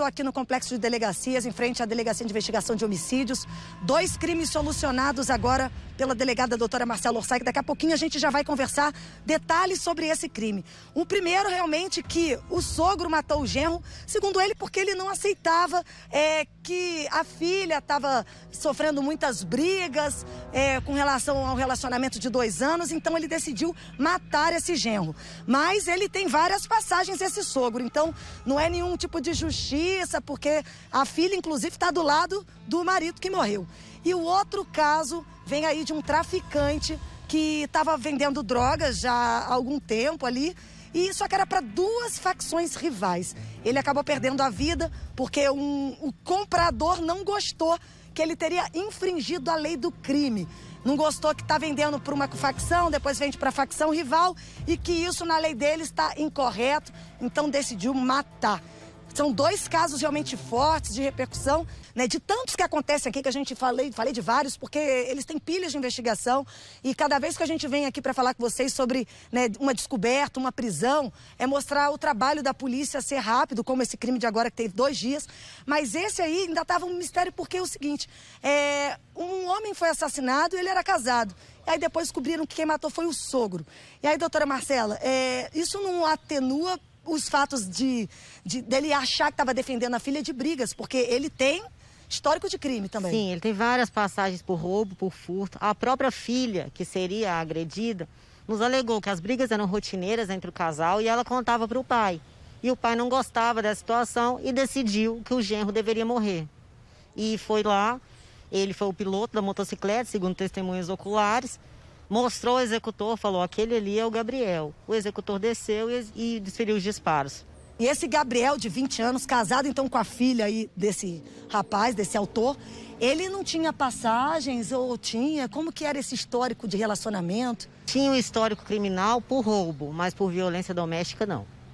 Estou aqui no complexo de delegacias, em frente à Delegacia de Investigação de Homicídios. Dois crimes solucionados agora pela delegada doutora Marcela Orsay, que daqui a pouquinho a gente já vai conversar detalhes sobre esse crime. O primeiro, realmente, que o sogro matou o genro, segundo ele, porque ele não aceitava é, que a filha estava sofrendo muitas brigas é, com relação ao relacionamento de dois anos, então ele decidiu matar esse genro. Mas ele tem várias passagens, esse sogro, então não é nenhum tipo de justiça, porque a filha, inclusive, está do lado do marido que morreu. E o outro caso vem aí de um traficante que estava vendendo drogas já há algum tempo ali. E só que era para duas facções rivais. Ele acabou perdendo a vida porque um, o comprador não gostou que ele teria infringido a lei do crime. Não gostou que está vendendo para uma facção, depois vende para a facção rival e que isso na lei dele está incorreto, então decidiu matar. São dois casos realmente fortes de repercussão, né, de tantos que acontecem aqui, que a gente falei, falei de vários, porque eles têm pilhas de investigação. E cada vez que a gente vem aqui para falar com vocês sobre né, uma descoberta, uma prisão, é mostrar o trabalho da polícia ser rápido, como esse crime de agora que teve dois dias. Mas esse aí ainda estava um mistério, porque é o seguinte: é, um homem foi assassinado ele era casado. E aí depois descobriram que quem matou foi o sogro. E aí, doutora Marcela, é, isso não atenua os fatos de, de dele achar que estava defendendo a filha de brigas, porque ele tem histórico de crime também. Sim, ele tem várias passagens por roubo, por furto. A própria filha, que seria a agredida, nos alegou que as brigas eram rotineiras entre o casal e ela contava para o pai. E o pai não gostava da situação e decidiu que o genro deveria morrer. E foi lá, ele foi o piloto da motocicleta, segundo testemunhas oculares, mostrou o executor, falou: aquele ali é o Gabriel. O executor desceu e, e desferiu os disparos. E esse Gabriel, de 20 anos, casado então com a filha aí desse rapaz, desse autor, ele não tinha passagens ou tinha? Como que era esse histórico de relacionamento? Tinha um histórico criminal por roubo, mas por violência doméstica não.